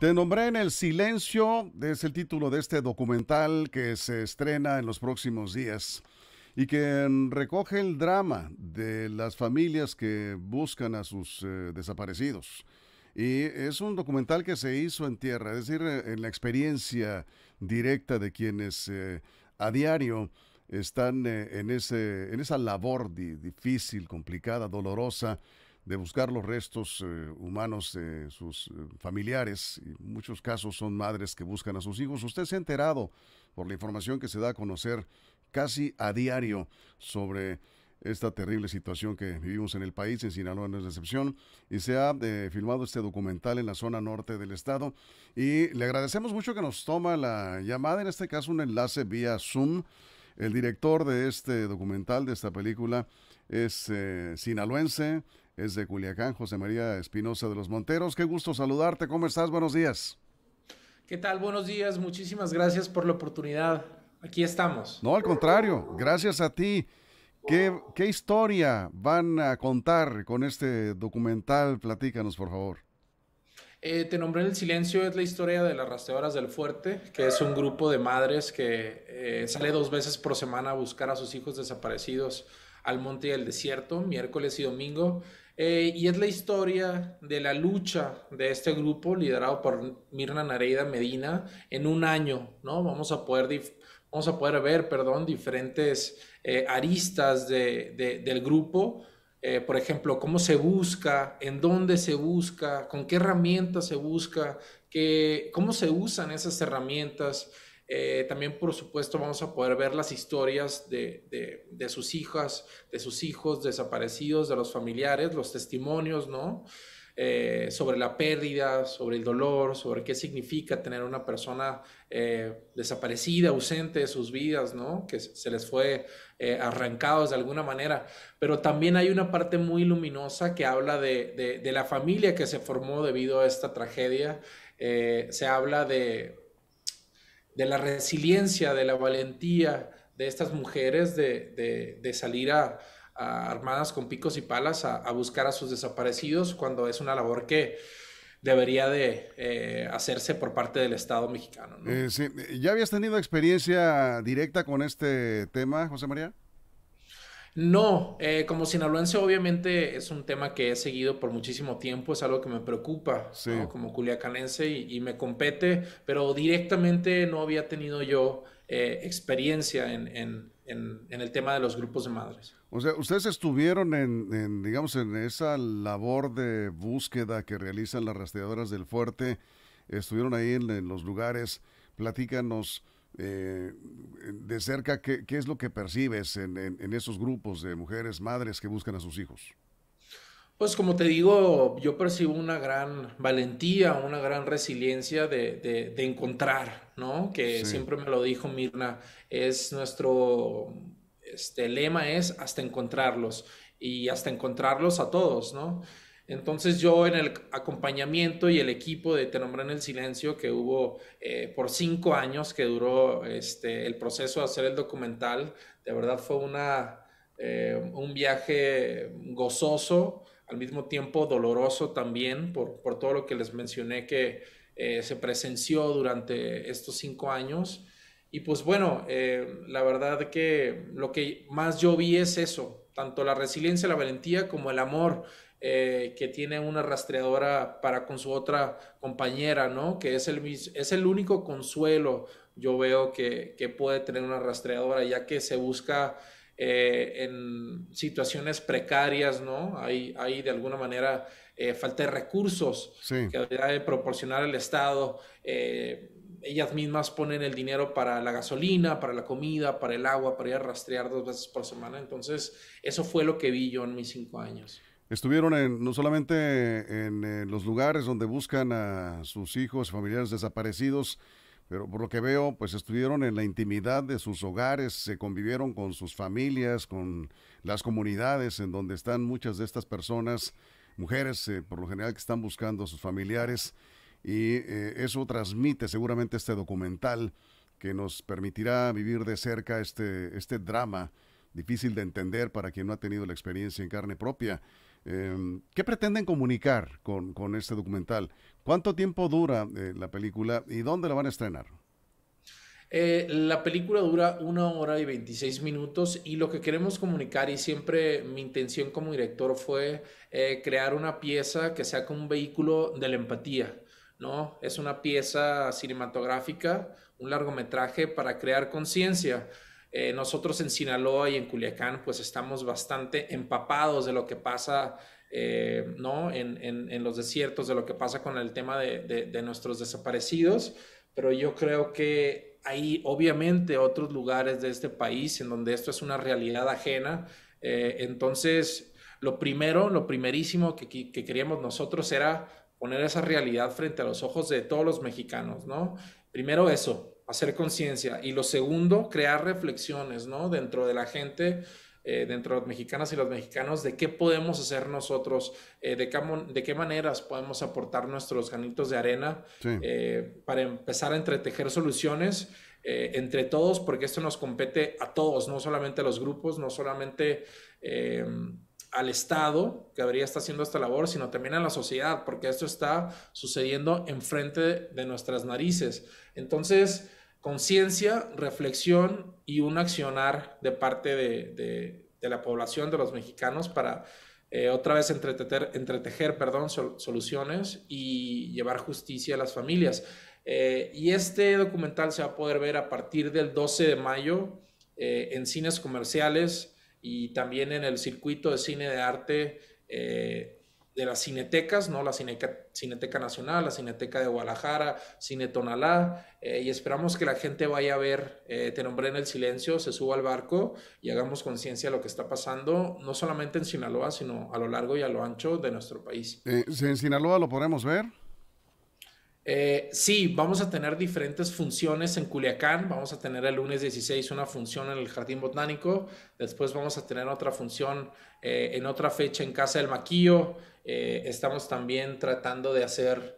Te nombré en el silencio, es el título de este documental que se estrena en los próximos días y que recoge el drama de las familias que buscan a sus eh, desaparecidos. Y es un documental que se hizo en tierra, es decir, en la experiencia directa de quienes eh, a diario están eh, en, ese, en esa labor difícil, complicada, dolorosa de buscar los restos eh, humanos de sus eh, familiares. En muchos casos son madres que buscan a sus hijos. Usted se ha enterado por la información que se da a conocer casi a diario sobre esta terrible situación que vivimos en el país, en Sinaloa no es excepción, y se ha eh, filmado este documental en la zona norte del estado. Y le agradecemos mucho que nos toma la llamada, en este caso un enlace vía Zoom el director de este documental, de esta película, es eh, sinaloense, es de Culiacán, José María Espinosa de los Monteros. Qué gusto saludarte, ¿cómo estás? Buenos días. ¿Qué tal? Buenos días, muchísimas gracias por la oportunidad. Aquí estamos. No, al contrario, gracias a ti. qué historia van a contar con este documental? Platícanos, por favor. Eh, te nombré en El Silencio, es la historia de las rastreadoras del fuerte, que es un grupo de madres que eh, sale dos veces por semana a buscar a sus hijos desaparecidos al monte y al desierto, miércoles y domingo. Eh, y es la historia de la lucha de este grupo liderado por Mirna Nareida Medina en un año, ¿no? Vamos a poder, vamos a poder ver, perdón, diferentes aristas del grupo eh, por ejemplo, cómo se busca, en dónde se busca, con qué herramientas se busca, cómo se usan esas herramientas. Eh, también, por supuesto, vamos a poder ver las historias de, de, sus hijas, de sus hijos desaparecidos, de los familiares, los testimonios, ¿no? Eh, sobre la pérdida, sobre el dolor, sobre qué significa tener una persona eh, desaparecida, ausente de sus vidas, ¿no? Que se les fue eh, arrancados de alguna manera. Pero también hay una parte muy luminosa que habla de, la familia que se formó debido a esta tragedia. se habla de, de la resiliencia, de la valentía de estas mujeres de salir a armadas con picos y palas a, buscar a sus desaparecidos cuando es una labor que debería de eh, hacerse por parte del Estado mexicano. Eh, sí. ¿Ya habías tenido experiencia directa con este tema, José María? No, eh, como sinaloense obviamente es un tema que he seguido por muchísimo tiempo, es algo que me preocupa como culiacanense y, y, me compete, pero directamente no había tenido yo experiencia en, en, el tema de los grupos de madres. O sea, ustedes estuvieron en, digamos, en esa labor de búsqueda que realizan las rastreadoras del fuerte, estuvieron ahí en, los lugares, platícanos eh, de cerca qué, es lo que percibes en, esos grupos de mujeres, madres que buscan a sus hijos. Pues como te digo, yo percibo una gran valentía, una gran resiliencia de, encontrar, ¿no? Que siempre me lo dijo Mirna, es nuestro este, lema es hasta encontrarlos y hasta encontrarlos a todos, ¿no? Entonces yo en el acompañamiento y el equipo de Te Nombran en el Silencio que hubo eh, por cinco años que duró este, el proceso de hacer el documental, de verdad fue una, eh, un viaje gozoso, al mismo tiempo doloroso también por, todo lo que les mencioné que eh, se presenció durante estos cinco años. Y pues bueno, eh, la verdad que lo que más yo vi es eso, tanto la resiliencia, la valentía como el amor eh, que tiene una rastreadora para con su otra compañera, ¿no? Que es el, es el único consuelo yo veo que, que puede tener una rastreadora, ya que se busca eh, en situaciones precarias, ¿no? Hay, de alguna manera eh, falta de recursos que debe de proporcionar el Estado. Eh, ellas mismas ponen el dinero para la gasolina, para la comida, para el agua, para ir a rastrear dos veces por semana. Entonces, eso fue lo que vi yo en mis cinco años. Estuvieron no solamente en los lugares donde buscan a sus hijos, familiares desaparecidos, pero por lo que veo, pues estuvieron en la intimidad de sus hogares, se convivieron con sus familias, con las comunidades en donde están muchas de estas personas, mujeres eh, por lo general que están buscando a sus familiares. Y eh, eso transmite seguramente este documental que nos permitirá vivir de cerca este, este drama difícil de entender para quien no ha tenido la experiencia en carne propia. Em, ¿Qué pretenden comunicar con, este documental? ¿Cuánto tiempo dura eh, la película y dónde la van a estrenar? Eh, la película dura una hora y 26 minutos y lo que queremos comunicar y siempre mi intención como director fue eh, crear una pieza que sea como un vehículo de la empatía. ¿no? Es una pieza cinematográfica, un largometraje para crear conciencia. Eh, nosotros en Sinaloa y en Culiacán pues estamos bastante empapados de lo que pasa eh, ¿no? En, en, los desiertos, de lo que pasa con el tema de, de, nuestros desaparecidos, pero yo creo que hay obviamente otros lugares de este país en donde esto es una realidad ajena. Eh, entonces, lo primero, lo primerísimo que, que queríamos nosotros era poner esa realidad frente a los ojos de todos los mexicanos, ¿no? Primero eso, hacer conciencia. Y lo segundo, crear reflexiones, ¿no? Dentro de la gente, eh, dentro de las mexicanas y los mexicanos, de qué podemos hacer nosotros, eh, de, qué, de, qué, maneras podemos aportar nuestros granitos de arena eh, para empezar a entretejer soluciones. entre todos, porque esto nos compete a todos, no solamente a los grupos, no solamente em, al Estado, que debería estar haciendo esta labor, sino también a la sociedad, porque esto está sucediendo enfrente de nuestras narices. Entonces, conciencia, reflexión y un accionar de parte de, la población, de los mexicanos, para eh, otra vez entretejer, perdón, soluciones y llevar justicia a las familias. Eh, y este documental se va a poder ver a partir del 12 de mayo eh, en cines comerciales y también en el circuito de cine de arte de las cinetecas, ¿no? La Cineteca Nacional, la Cineteca de Guadalajara, Cine Tonalá, eh, y esperamos que la gente vaya a ver eh, Te Nombré en el Silencio, se suba al barco y hagamos conciencia de lo que está pasando, no solamente en Sinaloa, sino a lo largo y a lo ancho de nuestro país. Eh, ¿En Sinaloa lo podemos ver? Eh, sí, vamos a tener diferentes funciones en Culiacán. Vamos a tener el lunes 16 una función en el Jardín Botánico. Después vamos a tener otra función eh, en otra fecha en Casa del Maquillo. Eh, estamos también tratando de hacer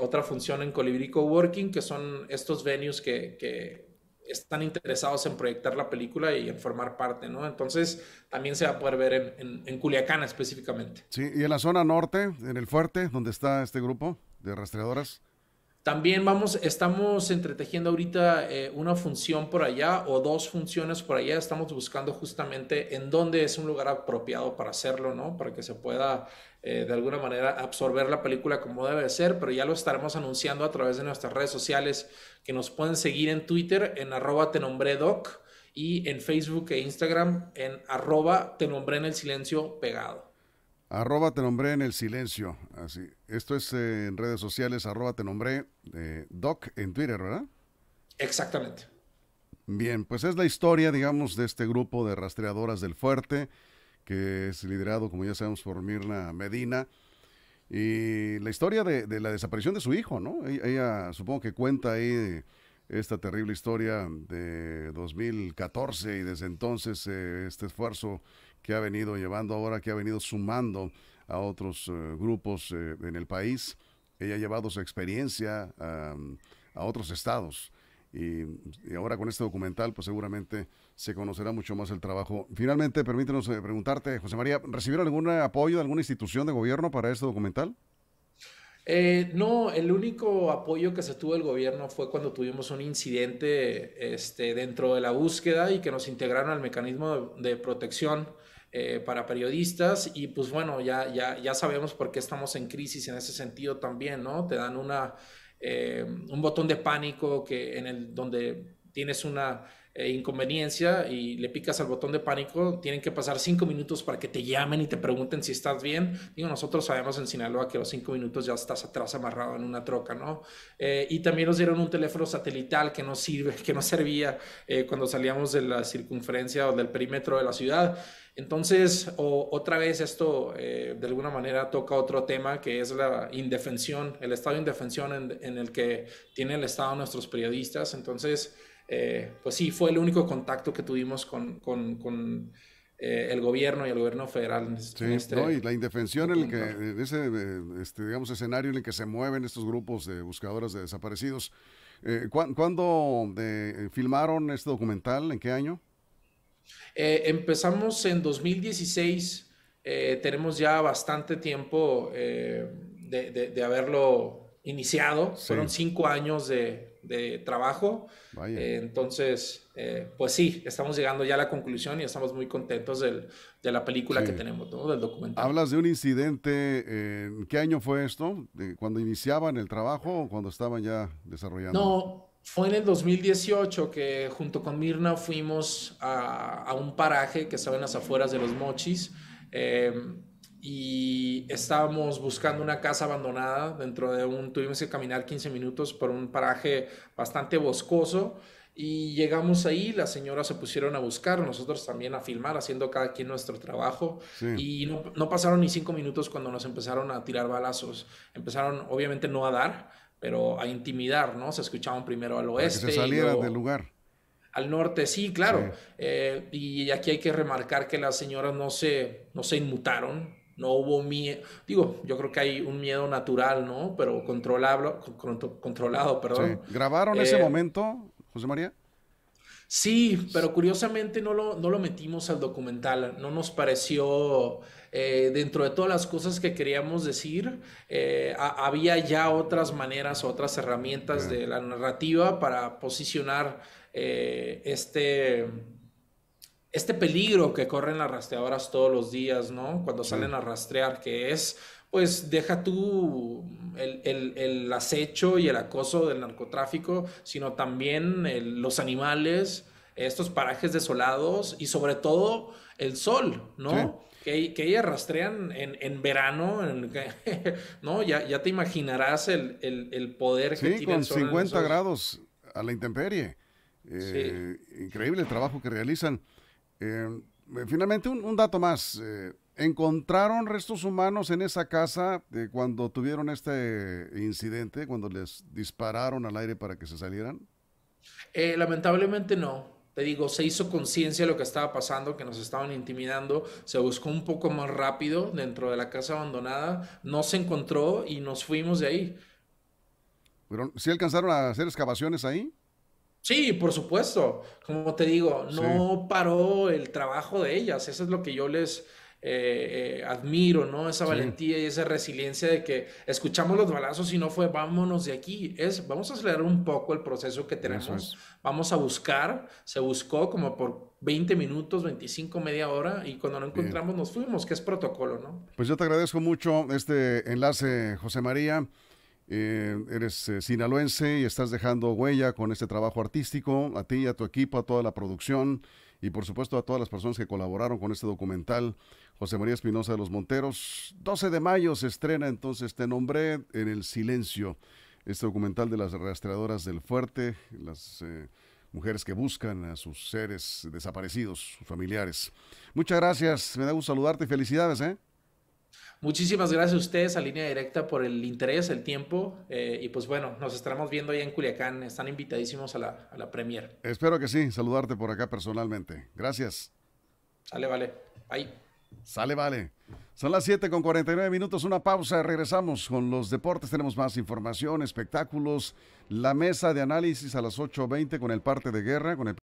otra función en Colibrico Co-working, que son estos venues que, están interesados en proyectar la película y en formar parte, ¿no? Entonces también se va a poder ver en, en, Culiacán específicamente. Sí, y en la zona norte, en el fuerte, donde está este grupo de rastreadoras. También vamos, estamos entretejiendo ahorita eh, una función por allá o dos funciones por allá. Estamos buscando justamente en dónde es un lugar apropiado para hacerlo, ¿no? Para que se pueda eh, de alguna manera absorber la película como debe ser, pero ya lo estaremos anunciando a través de nuestras redes sociales que nos pueden seguir en Twitter en arroba tenombredoc y en Facebook e Instagram en arroba nombré en el silencio pegado. Arroba te nombré en el silencio. Así. Esto es eh, en redes sociales, arroba te nombré eh, Doc en Twitter, ¿verdad? Exactamente. Bien, pues es la historia, digamos, de este grupo de rastreadoras del fuerte, que es liderado, como ya sabemos, por Mirna Medina. Y la historia de, la desaparición de su hijo, ¿no? E, ella, supongo que cuenta ahí esta terrible historia de 2014 y desde entonces eh, este esfuerzo que ha venido llevando ahora, que ha venido sumando a otros eh, grupos eh, en el país. Ella ha llevado su experiencia a otros estados. Y, ahora con este documental, pues seguramente se conocerá mucho más el trabajo. Finalmente, permítanos eh, preguntarte, José María, ¿recibieron algún apoyo de alguna institución de gobierno para este documental? no, el único apoyo que se tuvo el gobierno fue cuando tuvimos un incidente este, dentro de la búsqueda y que nos integraron al mecanismo de protección eh, para periodistas y pues bueno, ya, ya, ya sabemos por qué estamos en crisis en ese sentido también, ¿no? Te dan una, eh, un botón de pánico que en el, donde tienes una eh, inconveniencia y le picas al botón de pánico, tienen que pasar cinco minutos para que te llamen y te pregunten si estás bien. Digo, nosotros sabemos en Sinaloa que los cinco minutos ya estás atrás amarrado en una troca, ¿no? Eh, y también nos dieron un teléfono satelital que no sirve, que no servía eh, cuando salíamos de la circunferencia o del perímetro de la ciudad. Entonces, otra vez esto de alguna manera toca otro tema que es la indefensión, el estado de indefensión en, en el que tiene el estado nuestros periodistas. Entonces, eh, pues sí, fue el único contacto que tuvimos con, eh, el gobierno y el gobierno federal. Este, sí, este, no, y la indefensión en el que, ese, eh, este, digamos, escenario en el que se mueven estos grupos de buscadoras de desaparecidos. ¿Cuándo filmaron este documental? ¿En qué año? empezamos en 2016, tenemos ya bastante tiempo de, haberlo iniciado, fueron cinco años de, de trabajo. entonces, eh, pues sí, estamos llegando ya a la conclusión y estamos muy contentos del, de la película que tenemos, ¿no? del documental. Hablas de un incidente, eh, qué año fue esto? ¿Cuando iniciaban el trabajo o cuando estaban ya desarrollando? No, fue en el 2018 que junto con Mirna fuimos a, un paraje que estaba en las afueras de los Mochis. Em, y estábamos buscando una casa abandonada dentro de un, tuvimos que caminar 15 minutos por un paraje bastante boscoso y llegamos ahí, las señoras se pusieron a buscar, nosotros también a filmar, haciendo cada quien nuestro trabajo. Y no, pasaron ni cinco minutos cuando nos empezaron a tirar balazos. Empezaron, obviamente, no a dar, pero a intimidar, ¿no? Se escuchaban primero al oeste. que se saliera del lugar. Al norte, sí, claro. Eh, y aquí hay que remarcar que las señoras no se, no se inmutaron, no hubo miedo, digo, yo creo que hay un miedo natural, ¿no? Pero controlado, controlado perdón. ¿Grabaron ese eh, momento, José María? Sí, pero curiosamente no lo, no lo metimos al documental, no nos pareció, eh, dentro de todas las cosas que queríamos decir, eh, había ya otras maneras, otras herramientas de la narrativa para posicionar este este peligro que corren las rastreadoras todos los días, ¿no? Cuando salen a rastrear, que es, pues deja tú el, acecho y el acoso del narcotráfico, sino también los animales, estos parajes desolados y sobre todo el sol, ¿no? Que, que, ellas rastrean en, en verano, ¿no? Ya, te imaginarás el, el, el poder sí, que tiene con el sol 50 grados a la intemperie. Eh, increíble el trabajo que realizan. Em, eh, finalmente, un, dato más. Eh, encontraron restos humanos en esa casa eh, cuando tuvieron este incidente, cuando les dispararon al aire para que se salieran. lamentablemente no. Te digo, se hizo conciencia de lo que estaba pasando, que nos estaban intimidando, se buscó un poco más rápido dentro de la casa abandonada, no se encontró y nos fuimos de ahí. ¿Sí alcanzaron a hacer excavaciones ahí? Sí, por supuesto. Como te digo, no paró el trabajo de ellas. Eso es lo que yo les eh, eh, admiro, ¿no? Esa valentía y esa resiliencia de que escuchamos los balazos y no fue vámonos de aquí. Es vamos a acelerar un poco el proceso que tenemos. Vamos a buscar. Se buscó como por 20 minutos, 25, media hora y cuando no encontramos nos fuimos, que es protocolo, ¿no? Pues yo te agradezco mucho este enlace, José María. Eh, eres eh, sinaloense y estás dejando huella con este trabajo artístico, a ti, y a tu equipo, a toda la producción y por supuesto a todas las personas que colaboraron con este documental. José María Espinosa de los Monteros, 12 de mayo se estrena entonces Te nombré en el silencio, este documental de las rastreadoras del fuerte, las eh, mujeres que buscan a sus seres desaparecidos, sus familiares. Muchas gracias, me da gusto saludarte y felicidades, ¿eh? Muchísimas gracias a ustedes, a Línea Directa, por el interés, el tiempo. Eh, y pues bueno, nos estaremos viendo ahí en Culiacán. Están invitadísimos a la, a la Premier. Espero que sí, saludarte por acá personalmente. Gracias. Sale, vale. Ahí. Sale, vale. Son las 7 con 49 minutos, una pausa, regresamos con los deportes, tenemos más información, espectáculos, la mesa de análisis a las 8.20 con el parte de guerra, con el...